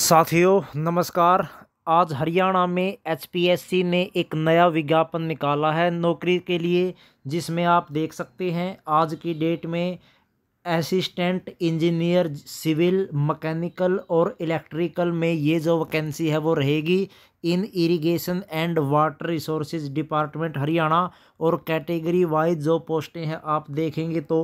साथियों नमस्कार आज हरियाणा में एचपीएससी ने एक नया विज्ञापन निकाला है नौकरी के लिए जिसमें आप देख सकते हैं आज की डेट में असिस्टेंट इंजीनियर सिविल मैकेनिकल और इलेक्ट्रिकल में ये जो वैकेंसी है वो रहेगी in irrigation and water resources department Haryana और कैटेगरी वाइज जो पोस्टें हैं आप देखेंगे तो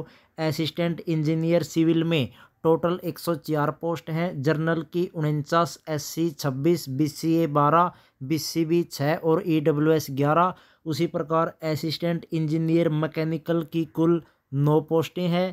असिस्टेंट इंजीनियर सिविल में टोटल एक सौ चार पोस्ट हैं जर्नल की उनचास एस सी छब्बीस बी सी ए बारह बी सी बी छः और ई डब्ल्यू एस ग्यारह उसी प्रकार असिस्टेंट इंजीनियर मैकेनिकल की कुल नौ पोस्टें हैं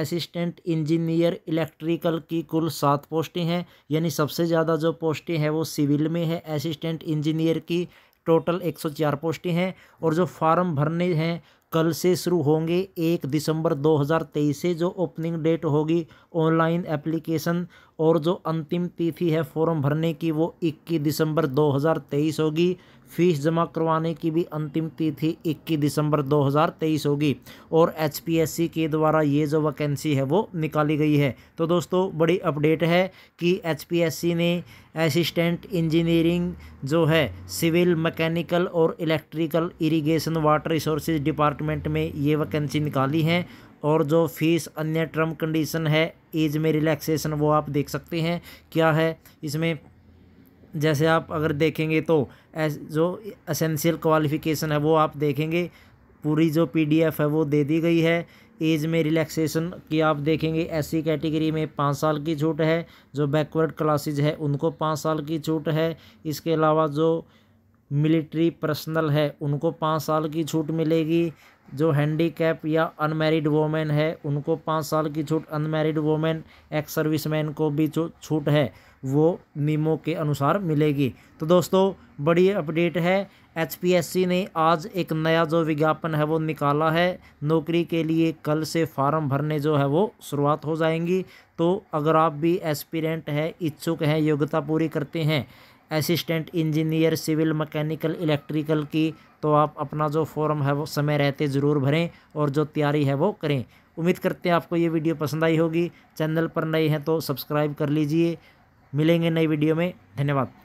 असिस्टेंट इंजीनियर इलेक्ट्रिकल की कुल सात पोस्टें हैं यानी सबसे ज़्यादा जो पोस्टें हैं वो सिविल में है असिस्टेंट इंजीनियर की टोटल एक सौ चार पोस्टें हैं और जो फार्म भरने हैं कल से शुरू होंगे एक दिसंबर 2023 से जो ओपनिंग डेट होगी ऑनलाइन एप्लीकेशन और जो अंतिम तिथि है फॉर्म भरने की वो 21 दिसंबर 2023 होगी फीस जमा करवाने की भी अंतिम तिथि 21 दिसंबर 2023 होगी और एचपीएससी के द्वारा ये जो वैकेंसी है वो निकाली गई है तो दोस्तों बड़ी अपडेट है कि एचपीएससी ने असिस्टेंट इंजीनियरिंग जो है सिविल मैकेनिकल और electrical irrigation water resources department department में ये वैकेंसी निकाली है और जो फीस अन्य टर्म कंडीशन है एज में रिलैक्सेशन वो आप देख सकते हैं क्या है इसमें जैसे आप अगर देखेंगे तो एस जो असेंशियल क्वालिफिकेशन है वो आप देखेंगे पूरी जो पीडीएफ है वो दे दी गई है एज में रिलैक्सेशन की आप देखेंगे ऐसी कैटेगरी में पाँच साल की छूट है जो बैकवर्ड क्लासेज है उनको पाँच साल की छूट है इसके अलावा जो मिलिट्री पर्सनल है उनको पाँच साल की छूट मिलेगी जो हैंडीकैप या अनमेरिड वोमेन है उनको पाँच साल की छूट अनमेरिड वोमेन एक्स सर्विसमैन को भी जो छूट है वो नियमों के अनुसार मिलेगी तो दोस्तों बड़ी अपडेट है एचपीएससी ने आज एक नया जो विज्ञापन है वो निकाला है नौकरी के लिए कल से फार्म भरने जो है वो शुरुआत हो जाएंगी तो अगर आप भी एस्पिरेंट है इच्छुक हैं योग्यता पूरी करते हैं assistant engineer civil mechanical electrical की तो आप अपना जो फॉर्म है वो समय रहते ज़रूर भरें और जो तैयारी है वो करें उम्मीद करते हैं आपको ये वीडियो पसंद आई होगी चैनल पर नए हैं तो सब्सक्राइब कर लीजिए मिलेंगे नई वीडियो में धन्यवाद